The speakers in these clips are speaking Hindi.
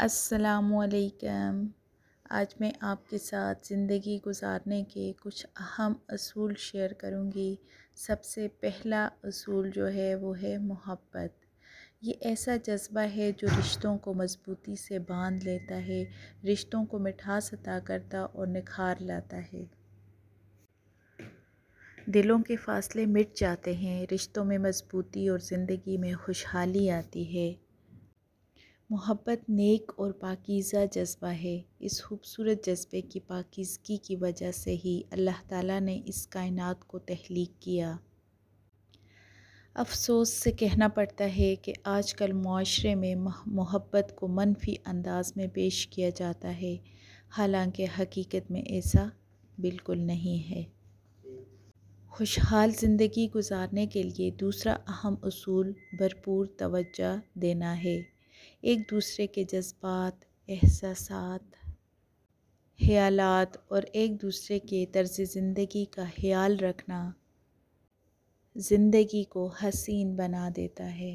असलकम आज मैं आपके साथ ज़िंदगी गुजारने के कुछ अहम असूल शेयर करूँगी सबसे पहला असूल जो है वो है मोहब्बत ये ऐसा जज्बा है जो रिश्तों को मज़बूती से बांध लेता है रिश्तों को मिठास अता करता और निखार लाता है दिलों के फासले मिट जाते हैं रिश्तों में मज़बूती और ज़िंदगी में खुशहाली आती है मोहब्बत नेक और पाकिज़ा जज्बा है इस खूबसूरत जज्बे की पाकिज़गी की वजह से ही अल्लाह ताला ने इस कायनात को तहलीक किया अफसोस से कहना पड़ता है कि आजकल माशरे में मोहब्बत को मनफी अंदाज में पेश किया जाता है हालांकि हकीकत में ऐसा बिल्कुल नहीं है खुशहाल ज़िंदगी गुजारने के लिए दूसरा अहम असूल भरपूर तवज्जा देना है एक दूसरे के जज्बात एहसास ख्याल और एक दूसरे के तर्ज़ ज़िंदगी का ख्याल रखना ज़िंदगी को हसीन बना देता है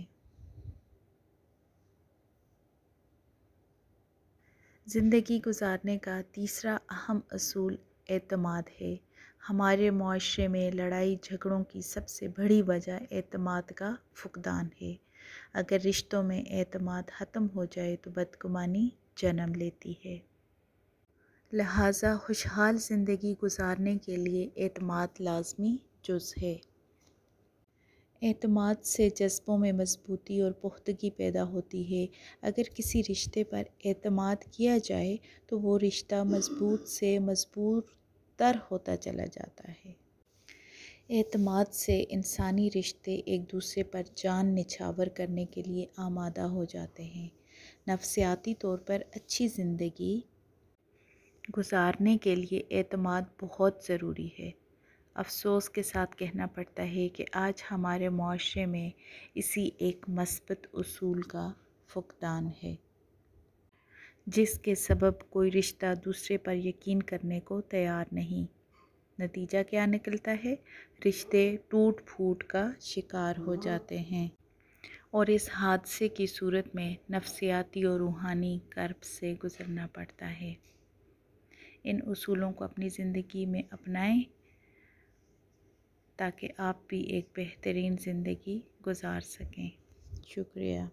ज़िंदगी गुजारने का तीसरा अहम असूल एतमाद है हमारे माशरे में लड़ाई झगड़ों की सबसे बड़ी वजह एतमाद का फुकदान है अगर रिश्तों में एतमाद ख़त्म हो जाए तो बदगुमानी जन्म लेती है लिहाजा खुशहाल ज़िंदगी गुजारने के लिए एतमाद लाजमी जुज़ है एतमाद से जज्बों में मजबूती और पुख्तगी पैदा होती है अगर किसी रिश्ते पर एतमाद किया जाए तो वो रिश्ता मजबूत से मजबूत तर होता चला जाता है एतमाद से इंसानी रिश्ते एक दूसरे पर जान निछावर करने के लिए आमादा हो जाते हैं नफसियाती तौर पर अच्छी ज़िंदगी गुजारने के लिए एतमाद बहुत ज़रूरी है अफसोस के साथ कहना पड़ता है कि आज हमारे माशरे में इसी एक मस्बत असूल का फुकदान है जिसके सबब कोई रिश्ता दूसरे पर यकीन करने को तैयार नहीं नतीजा क्या निकलता है रिश्ते टूट फूट का शिकार हो जाते हैं और इस हादसे की सूरत में नफसियाती और रूहानी कर्ब से गुज़रना पड़ता है इन उसूलों को अपनी ज़िंदगी में अपनाएं ताकि आप भी एक बेहतरीन ज़िंदगी गुजार सकें शुक्रिया